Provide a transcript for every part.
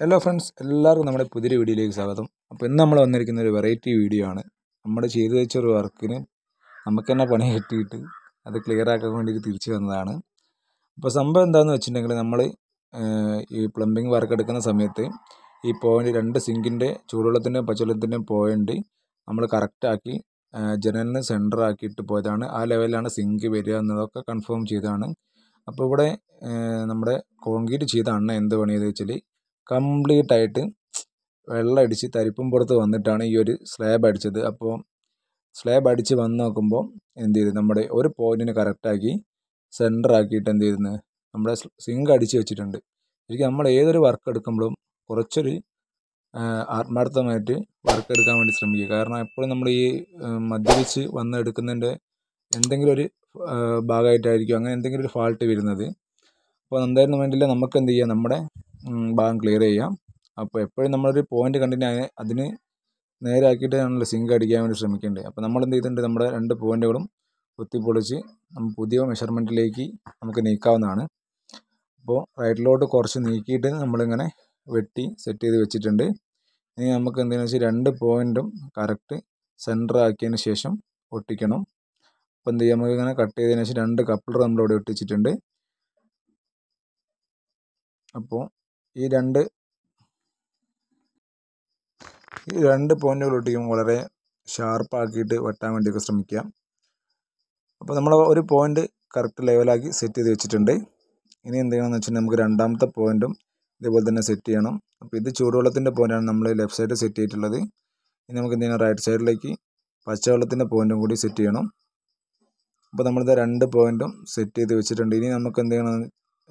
hello friends എല്ലാവർക്കും നമ്മുടെ പുതിയൊരു വീഡിയോയിലേക്ക് സ്വാഗതം അപ്പോൾ ഇന്ന് നമ്മൾ വന്നിരിക്കുന്ന ഒരു വെറൈറ്റി വീഡിയോ ആണ് നമ്മൾ ചെയ്തു വെച്ച ഒരു വർക്കിന് നമുക്ക് തന്നെ പണി കിട്ടിയിട്ട് അത് ക്ലിയർ ആക്കാൻ വേണ്ടിയിട്ട് തിരിച്ചു വന്നതാണ് അപ്പോൾ സംഭവം എന്താണെന്ന് വെച്ചിട്ടുണ്ടെങ്കിൽ നമ്മൾ ഈ പ്ലംബിംഗ് വർക്ക് എടുക്കുന്ന സമയത്ത് ഈ പോയിൻ്റ് രണ്ട് സിങ്കിൻ്റെ ചൂടുവെള്ളത്തിൻ്റെ പച്ചവെള്ളത്തിൻ്റെയും പോയിൻ്റ് നമ്മൾ കറക്റ്റാക്കി ജനലിന് സെൻറ്റർ ആക്കിയിട്ട് പോയതാണ് ആ ലെവലിലാണ് സിങ്ക് വരിക എന്നതൊക്കെ കൺഫേം ചെയ്തതാണ് അപ്പോൾ ഇവിടെ നമ്മുടെ കോൺക്രീറ്റ് ചെയ്ത അണ്ണ എന്ത് പണിയെന്ന് വെച്ചാൽ കംപ്ലീറ്റ് ആയിട്ട് വെള്ളം അടിച്ച് തരിപ്പും പുറത്ത് വന്നിട്ടാണ് ഈ ഒരു സ്ലാബ് അടിച്ചത് അപ്പോൾ സ്ലാബ് അടിച്ച് വന്ന് നോക്കുമ്പോൾ എന്ത് ചെയ്തു നമ്മുടെ ഒരു പോയിന്റിന് കറക്റ്റാക്കി സെൻറ്റർ ആക്കിയിട്ട് എന്ത് ചെയ്തു നമ്മുടെ സിങ്ക് അടിച്ച് വെച്ചിട്ടുണ്ട് ശരിക്കും നമ്മൾ ഏതൊരു വർക്ക് എടുക്കുമ്പോഴും കുറച്ചൊരു ആത്മാർത്ഥമായിട്ട് വർക്ക് എടുക്കാൻ വേണ്ടി ശ്രമിക്കുക കാരണം എപ്പോഴും നമ്മൾ ഈ മദ്യപിച്ച് വന്ന് എടുക്കുന്നതിൻ്റെ എന്തെങ്കിലും ഒരു ഭാഗമായിട്ടായിരിക്കും അങ്ങനെ എന്തെങ്കിലും ഒരു ഫാൾട്ട് വരുന്നത് അപ്പോൾ എന്തായാലും വേണ്ടിയില്ല നമുക്ക് എന്ത് ചെയ്യാം നമ്മുടെ ഭാഗം ക്ലിയർ ചെയ്യാം അപ്പോൾ എപ്പോഴും നമ്മളൊരു പോയിൻ്റ് കണ്ടിന്യൂ അതിനെ അതിന് നേരാക്കിയിട്ട് നമ്മൾ സിങ്ക് അടിക്കാൻ വേണ്ടി ശ്രമിക്കേണ്ടത് അപ്പോൾ നമ്മൾ എന്ത് ചെയ്തിട്ടുണ്ട് നമ്മുടെ രണ്ട് പോയിൻറ്റുകളും കുത്തിപ്പൊളിച്ച് പുതിയ മെഷർമെൻറ്റിലേക്ക് നമുക്ക് നീക്കാവുന്നതാണ് അപ്പോൾ റൈറ്റിലോട്ട് കുറച്ച് നീക്കിയിട്ട് നമ്മളിങ്ങനെ വെട്ടി സെറ്റ് ചെയ്ത് വെച്ചിട്ടുണ്ട് ഇനി നമുക്ക് എന്തെന്ന് വെച്ചാൽ രണ്ട് പോയിൻറ്റും കറക്റ്റ് സെൻറ്റർ ആക്കിയതിന് ശേഷം ഒട്ടിക്കണം അപ്പോൾ എന്ത് ചെയ്യുക നമുക്കിങ്ങനെ കട്ട് ചെയ്തതിന് ശേഷം രണ്ട് കപ്പിളർ നമ്മളിവിടെ ഒട്ടിച്ചിട്ടുണ്ട് അപ്പോൾ ഈ രണ്ട് ഈ രണ്ട് പോയിൻ്റുകൾ വളരെ ഷാർപ്പാക്കിയിട്ട് വെട്ടാൻ വേണ്ടിയൊക്കെ ശ്രമിക്കുക അപ്പോൾ നമ്മൾ ഒരു പോയിന്റ് കറക്റ്റ് ലെവലാക്കി സെറ്റ് ചെയ്ത് വെച്ചിട്ടുണ്ട് ഇനി എന്ത് ചെയ്യണമെന്ന് വെച്ചിട്ടുണ്ടെങ്കിൽ നമുക്ക് രണ്ടാമത്തെ പോയിന്റും ഇതേപോലെ തന്നെ സെറ്റ് ചെയ്യണം അപ്പോൾ ഇത് ചൂടുവെള്ളത്തിൻ്റെ പോയിൻ്റാണ് നമ്മൾ ലെഫ്റ്റ് സൈഡ് സെറ്റ് ചെയ്തിട്ടുള്ളത് ഇനി നമുക്ക് എന്ത് ചെയ്യണം റൈറ്റ് സൈഡിലേക്ക് പച്ചവെള്ളത്തിൻ്റെ പോയിൻറ്റും കൂടി സെറ്റ് ചെയ്യണം അപ്പോൾ നമ്മളിത് രണ്ട് പോയിൻറ്റും സെറ്റ് ചെയ്ത് വെച്ചിട്ടുണ്ട് ഇനി നമുക്ക് എന്ത് ചെയ്യണം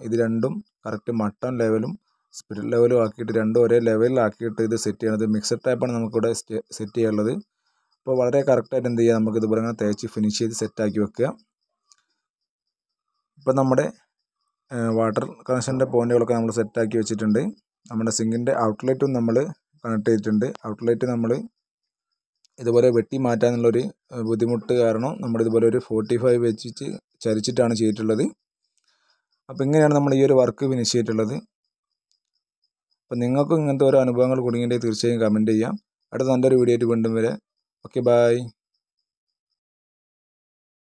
ഇത് രണ്ടും കറക്റ്റ് മട്ടൺ ലെവലും സ്പിരിറ്റ് ലെവലും ആക്കിയിട്ട് രണ്ടും ഒരേ ലെവലിലാക്കിയിട്ട് ഇത് സെറ്റ് ചെയ്യണത് മിക്സഡ് ടൈപ്പാണ് നമുക്കിവിടെ സെറ്റ് ചെയ്യാനുള്ളത് അപ്പോൾ വളരെ കറക്റ്റായിട്ട് എന്ത് ചെയ്യുക നമുക്ക് ഇതുപോലെ അങ്ങനെ തേച്ച് ഫിനിഷ് ചെയ്ത് സെറ്റാക്കി വെക്കുക ഇപ്പം നമ്മുടെ വാട്ടർ കണക്ഷൻ്റെ പോയിൻറ്റുകളൊക്കെ നമ്മൾ സെറ്റാക്കി വെച്ചിട്ടുണ്ട് നമ്മുടെ സിങ്കിൻ്റെ ഔട്ട്ലെറ്റും നമ്മൾ കണക്ട് ചെയ്തിട്ടുണ്ട് ഔട്ട്ലെറ്റ് നമ്മൾ ഇതുപോലെ വെട്ടി മാറ്റാനുള്ളൊരു ബുദ്ധിമുട്ട് കാരണം നമ്മൾ ഇതുപോലെ ഒരു ഫോർട്ടി ഫൈവ് വെച്ചിട്ട് ചരിച്ചിട്ടാണ് ചെയ്തിട്ടുള്ളത് അപ്പോൾ ഇങ്ങനെയാണ് നമ്മൾ ഈ ഒരു വർക്ക് ഫിനിഷ് ചെയ്തിട്ടുള്ളത് അപ്പം നിങ്ങൾക്കും ഇങ്ങനത്തെ ഓരോ അനുഭവങ്ങൾ കുടുങ്ങിയിട്ടുണ്ടെങ്കിൽ തീർച്ചയായും കമൻറ്റ് ചെയ്യാം അടുത്ത നല്ലൊരു വീഡിയോ ആയിട്ട് വീണ്ടും വരെ ഓക്കെ ബൈ